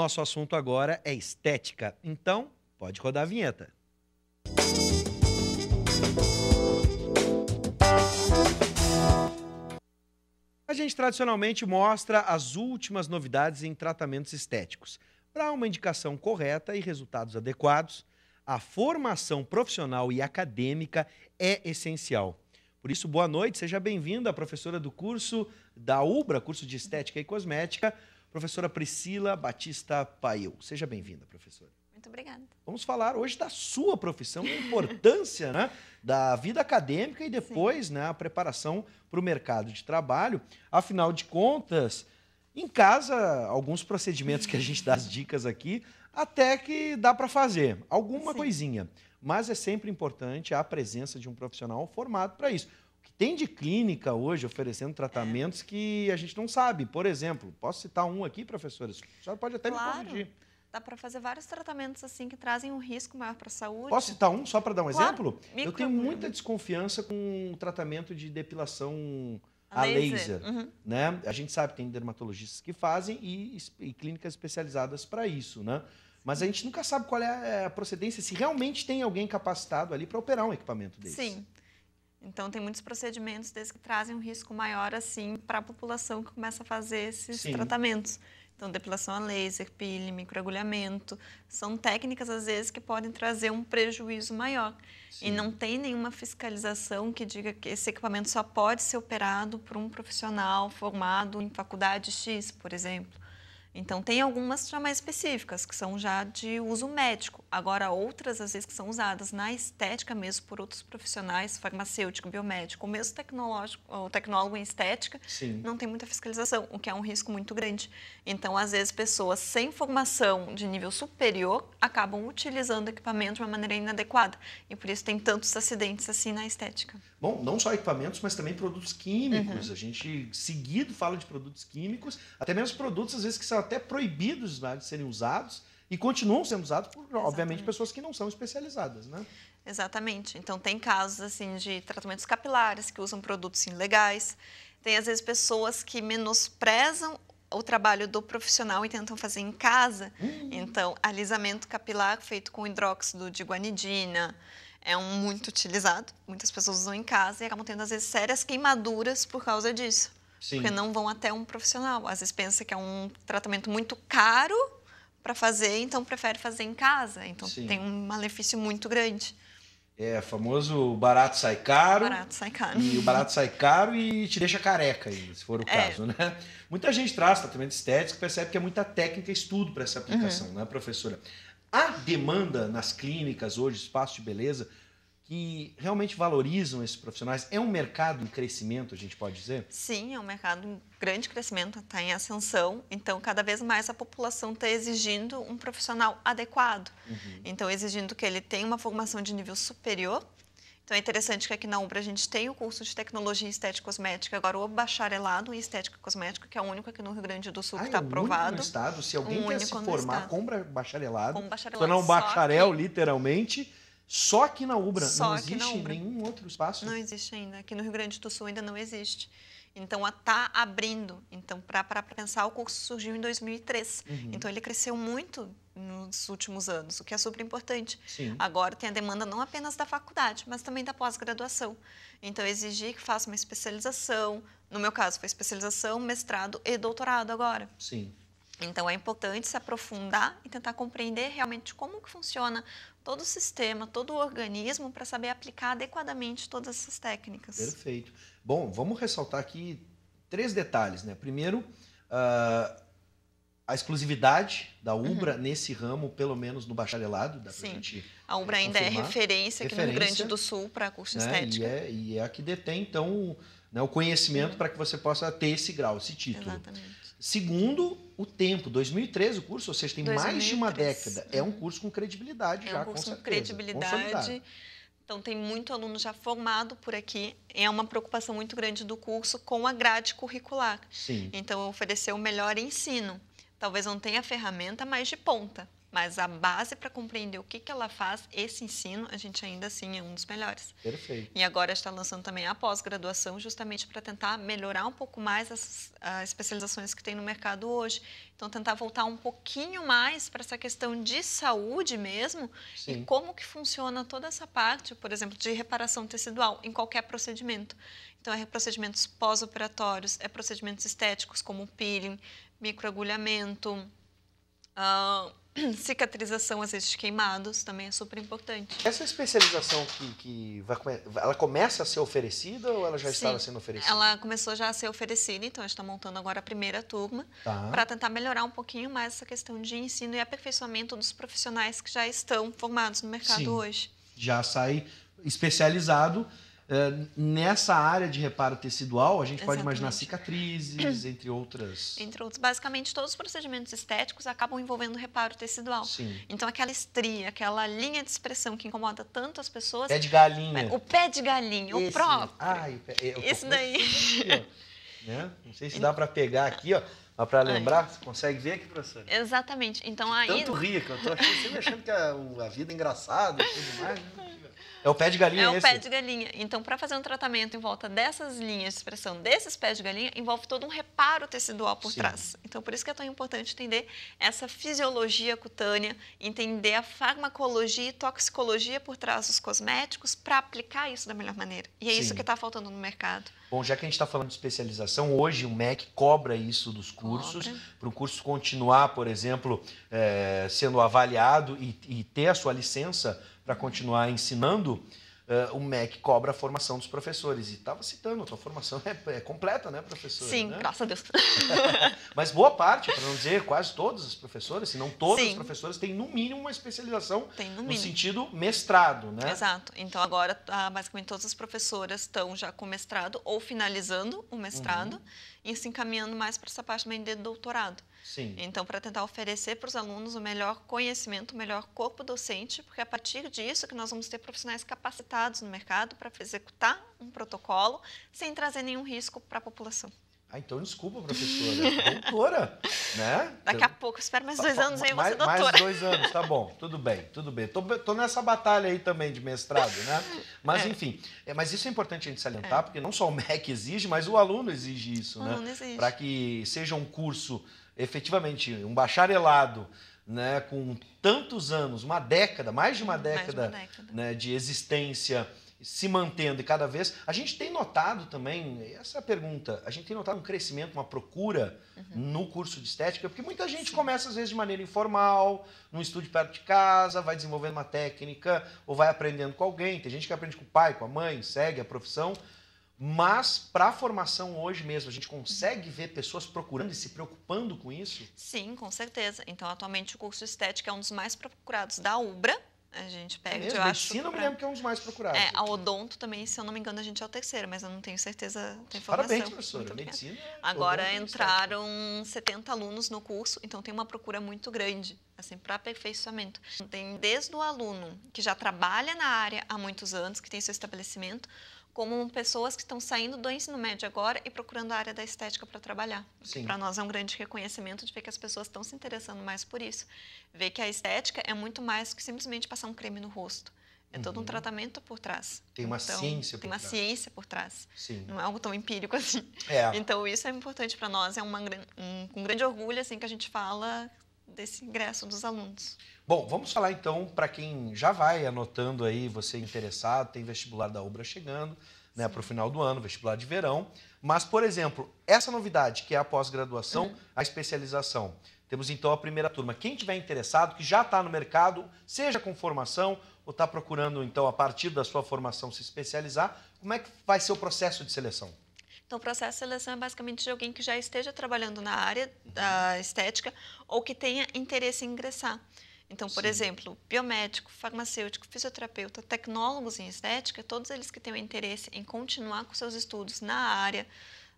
nosso assunto agora é estética. Então, pode rodar a vinheta. A gente tradicionalmente mostra as últimas novidades em tratamentos estéticos. Para uma indicação correta e resultados adequados, a formação profissional e acadêmica é essencial. Por isso, boa noite, seja bem-vinda, professora do curso da UBRA, curso de Estética e Cosmética, professora Priscila Batista Paiu. Seja bem-vinda, professora. Muito obrigada. Vamos falar hoje da sua profissão, da importância né, da vida acadêmica e depois né, a preparação para o mercado de trabalho. Afinal de contas, em casa, alguns procedimentos que a gente dá as dicas aqui, até que dá para fazer alguma Sim. coisinha. Mas é sempre importante a presença de um profissional formado para isso que tem de clínica hoje oferecendo tratamentos é. que a gente não sabe. Por exemplo, posso citar um aqui, professores? A senhora pode até claro. me corrigir. Dá para fazer vários tratamentos assim que trazem um risco maior para a saúde. Posso citar um só para dar um claro. exemplo? Micro... Eu tenho muita desconfiança com o tratamento de depilação a laser. laser uhum. né? A gente sabe que tem dermatologistas que fazem e, e clínicas especializadas para isso, né? Mas a gente nunca sabe qual é a procedência, se realmente tem alguém capacitado ali para operar um equipamento desse. Sim. Então, tem muitos procedimentos desses que trazem um risco maior, assim, para a população que começa a fazer esses Sim. tratamentos. Então, depilação a laser, peeling, microagulhamento, são técnicas, às vezes, que podem trazer um prejuízo maior. Sim. E não tem nenhuma fiscalização que diga que esse equipamento só pode ser operado por um profissional formado em faculdade X, por exemplo. Então, tem algumas já mais específicas, que são já de uso médico. Agora, outras, às vezes, que são usadas na estética mesmo por outros profissionais, farmacêutico, biomédico, ou mesmo tecnológico, ou tecnólogo em estética, Sim. não tem muita fiscalização, o que é um risco muito grande. Então, às vezes, pessoas sem formação de nível superior acabam utilizando equipamento de uma maneira inadequada. E por isso tem tantos acidentes assim na estética. Bom, não só equipamentos, mas também produtos químicos. Uhum. A gente seguido fala de produtos químicos, até mesmo produtos, às vezes, que são eram até proibidos né, de serem usados e continuam sendo usados por, Exatamente. obviamente, pessoas que não são especializadas, né? Exatamente. Então, tem casos, assim, de tratamentos capilares que usam produtos ilegais. Tem, às vezes, pessoas que menosprezam o trabalho do profissional e tentam fazer em casa. Hum. Então, alisamento capilar feito com hidróxido de guanidina é um muito utilizado. Muitas pessoas usam em casa e acabam tendo, às vezes, sérias queimaduras por causa disso. Sim. porque não vão até um profissional. Às vezes pensa que é um tratamento muito caro para fazer, então prefere fazer em casa. Então Sim. tem um malefício muito grande. É, famoso barato sai caro. Barato sai caro. E o barato sai caro e te deixa careca, se for o é. caso, né? Muita gente traz tratamento estético e percebe que é muita técnica e estudo para essa aplicação, uhum. né, professora? Há demanda nas clínicas hoje, espaço de beleza, que realmente valorizam esses profissionais. É um mercado em crescimento, a gente pode dizer? Sim, é um mercado em grande crescimento, está em ascensão. Então, cada vez mais a população está exigindo um profissional adequado. Uhum. Então, exigindo que ele tenha uma formação de nível superior. Então, é interessante que aqui na Umbra a gente tem o curso de Tecnologia em Estética Cosmética, agora o bacharelado em Estética Cosmética, que é o único aqui no Rio Grande do Sul ah, que está é tá aprovado. no estado, se alguém um quer se formar compra bacharelado, com bacharelado, tornar um bacharel, que... literalmente só aqui na Ubra. Só não existe Ubra. nenhum outro espaço? Não existe ainda. Aqui no Rio Grande do Sul ainda não existe. Então, está abrindo. Então, para pensar, o curso surgiu em 2003. Uhum. Então, ele cresceu muito nos últimos anos, o que é super importante. Sim. Agora, tem a demanda não apenas da faculdade, mas também da pós-graduação. Então, exigir que faça uma especialização. No meu caso, foi especialização, mestrado e doutorado agora. Sim. Então, é importante se aprofundar e tentar compreender realmente como que funciona todo o sistema, todo o organismo para saber aplicar adequadamente todas essas técnicas. Perfeito. Bom, vamos ressaltar aqui três detalhes, né? Primeiro, uh, a exclusividade da uhum. Ubra uhum. nesse ramo, pelo menos no bacharelado, dá Sim. Gente, a Ubra é, ainda é confirmar. é referência, referência aqui no Rio Grande do Sul para curso né? estética. E é, e é a que detém, então, né, o conhecimento para que você possa ter esse grau, esse título. Exatamente. Segundo, o tempo. 2013 o curso, ou seja, tem 2003. mais de uma década. É um curso com credibilidade é já, um curso com, certeza, credibilidade. Então, tem muito aluno já formado por aqui. É uma preocupação muito grande do curso com a grade curricular. Sim. Então, oferecer o melhor ensino. Talvez não tenha ferramenta, mas de ponta. Mas a base para compreender o que, que ela faz, esse ensino, a gente ainda assim é um dos melhores. Perfeito. E agora está lançando também a pós-graduação, justamente para tentar melhorar um pouco mais as, as, especializações que tem no mercado hoje. Então, tentar voltar um pouquinho mais para essa questão de saúde mesmo Sim. e como que funciona toda essa parte, por exemplo, de reparação tecidual em qualquer procedimento. Então, é procedimentos pós-operatórios, é procedimentos estéticos como peeling, microagulhamento, a ah, cicatrização, às vezes, de queimados também é super importante. Essa especialização que, que vai, ela começa a ser oferecida ou ela já Sim, estava sendo oferecida? Ela começou já a ser oferecida, então a gente está montando agora a primeira turma tá. para tentar melhorar um pouquinho mais essa questão de ensino e aperfeiçoamento dos profissionais que já estão formados no mercado Sim, hoje. Já sai especializado eh, nessa área de reparo tecidual, a gente Exatamente. pode imaginar cicatrizes, entre outras. Entre outros. Basicamente, todos os procedimentos estéticos acabam envolvendo reparo tecidual. Sim. Então, aquela estria, aquela linha de expressão que incomoda tanto as pessoas. Pé de galinha. Né, o pé de galinha, Esse. o próprio. Ai, o pé, é, Esse daí. Aqui, né? Não sei se dá então para pegar aqui, ó. Mas para lembrar, você consegue ver aqui, professora? Exatamente. Então aí. Tanto rir que eu tô sempre achando que a, é a vida é engraçada e tudo mais. Né? É o pé de galinha, É o esse. pé de galinha. Então, para fazer um tratamento em volta dessas linhas de expressão, desses pés de galinha, envolve todo um reparo tecidual por Sim. trás. Então, por isso que é tão importante entender essa fisiologia cutânea, entender a farmacologia e toxicologia por trás dos cosméticos para aplicar isso da melhor maneira. E é Sim. isso que está faltando no mercado. Bom, já que a gente está falando de especialização, hoje o MEC cobra isso dos cursos cursos, para um curso continuar, por exemplo, é, sendo avaliado e, e, ter a sua licença para continuar ensinando, eh, o MEC cobra a formação dos professores. E estava citando, a sua formação é, é completa, né, professor? Sim, né? graças a Deus. Mas boa parte, para não dizer quase todas as professoras, se não todas Sim. as professoras, têm no mínimo uma especialização Tem, no, no sentido mestrado, né? Exato. Então agora, tá, basicamente, todas as professoras estão já com mestrado ou finalizando o mestrado. Uhum e se encaminhando mais para essa parte também de doutorado. Sim. Então, para tentar oferecer para os alunos o melhor conhecimento, o melhor corpo docente, porque é a partir disso que nós vamos ter profissionais capacitados no mercado para executar um protocolo sem trazer nenhum risco para a população. Ah, então desculpa, professora. doutora, né? Daqui a pouco, espera mais dois anos aí, você é doutora. Mais dois anos, tá bom. Tudo bem, tudo bem. Tô, tô nessa batalha aí também de mestrado, né? Mas, é. enfim, é, mas isso é importante a gente salientar, é. porque não só o MEC exige, mas o aluno exige isso, o né? Para que seja um curso, efetivamente, um bacharelado, né, com tantos anos, uma década, mais de uma década, de, uma década. Né, de existência se mantendo e cada vez. A gente tem notado também, essa é a pergunta, a gente tem notado um crescimento, uma procura uhum. no curso de estética, porque muita gente Sim. começa, às vezes, de maneira informal, num estúdio perto de casa, vai desenvolvendo uma técnica, ou vai aprendendo com alguém. Tem gente que aprende com o pai, com a mãe, segue a profissão. Mas para a formação hoje mesmo, a gente uhum. consegue ver pessoas procurando e se preocupando com isso? Sim, com certeza. Então, atualmente o curso estética é um dos mais procurados da UBRA, a gente é pega, é mesmo? eu Medicina, acho. medicina eu me lembro que é um dos mais procurados. É, a odonto também, se eu não me engano, a gente é o terceiro, mas eu não tenho certeza da informação. Parabéns, professora. Medicina. Agora entraram é 70 alunos no curso, então tem uma procura muito grande, assim, para aperfeiçoamento. Tem desde o aluno que já trabalha na área há muitos anos, que tem seu estabelecimento, como pessoas que estão saindo do ensino médio agora e procurando a área da estética para trabalhar. Para nós é um grande reconhecimento de ver que as pessoas estão se interessando mais por isso. Ver que a estética é muito mais que simplesmente passar um creme no rosto. É uhum. todo um uhum. tratamento por trás. Tem uma então, ciência por trás. Tem uma ciência por trás. Sim. Não é algo tão empírico assim. É. Então, isso é importante para nós. É uma, um, um grande orgulho assim que a gente fala desse ingresso dos alunos. Bom, vamos falar então para quem já vai anotando aí, você interessado, tem vestibular da UBRA chegando né, para o final do ano, vestibular de verão. Mas, por exemplo, essa novidade que é a pós-graduação, uhum. a especialização. Temos então a primeira turma. Quem tiver interessado, que já está no mercado, seja com formação ou está procurando, então, a partir da sua formação se especializar, como é que vai ser o processo de seleção? Então, o processo de seleção é basicamente de alguém que já esteja trabalhando na área da estética ou que tenha interesse em ingressar. Então, por Sim. exemplo, biomédico, farmacêutico, fisioterapeuta, tecnólogos em estética, todos eles que têm interesse em continuar com seus estudos na área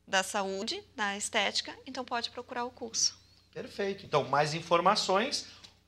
da saúde, da estética, então pode procurar o curso. Perfeito. Então, mais informações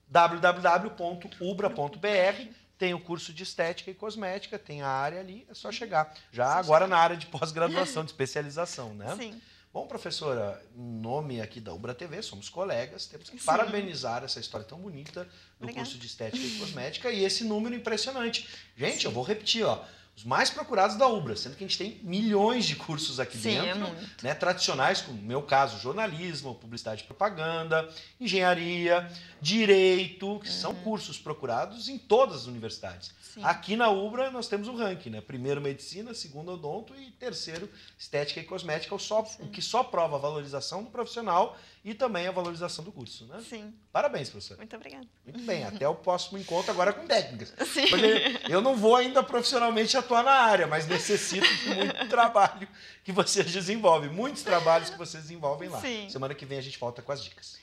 www.ubra.br tem o curso de estética e cosmética, tem a área ali, é só uhum. chegar. Já Sim, agora na área de pós-graduação, de especialização, né? Sim. Bom, professora, nome aqui da Ubra TV, somos colegas, temos que Sim. parabenizar essa história tão bonita do Obrigada. curso de estética e cosmética e esse número impressionante. Gente, Sim. eu vou repetir, ó os mais procurados da Ubra, sendo que a gente tem milhões de cursos aqui Sim, é dentro, é né, tradicionais, como no meu caso, jornalismo, publicidade e propaganda, engenharia, direito, que uhum. são cursos procurados em todas as universidades. Sim. Aqui na Ubra nós temos um ranking, né? Primeiro medicina, segundo odonto e terceiro estética e cosmética, o, só, o que só prova a valorização do profissional e também a valorização do curso, né? Sim. Parabéns, professor. Muito obrigada. Muito bem, até o próximo encontro agora com técnicas. Sim. Porque eu não vou ainda profissionalmente atuar na área, mas necessito de muito trabalho que vocês desenvolvem, muitos trabalhos que vocês desenvolvem lá. Sim. Semana que vem a gente volta com as dicas.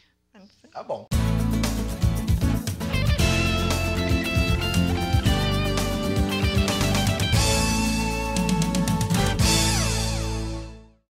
Tá bom.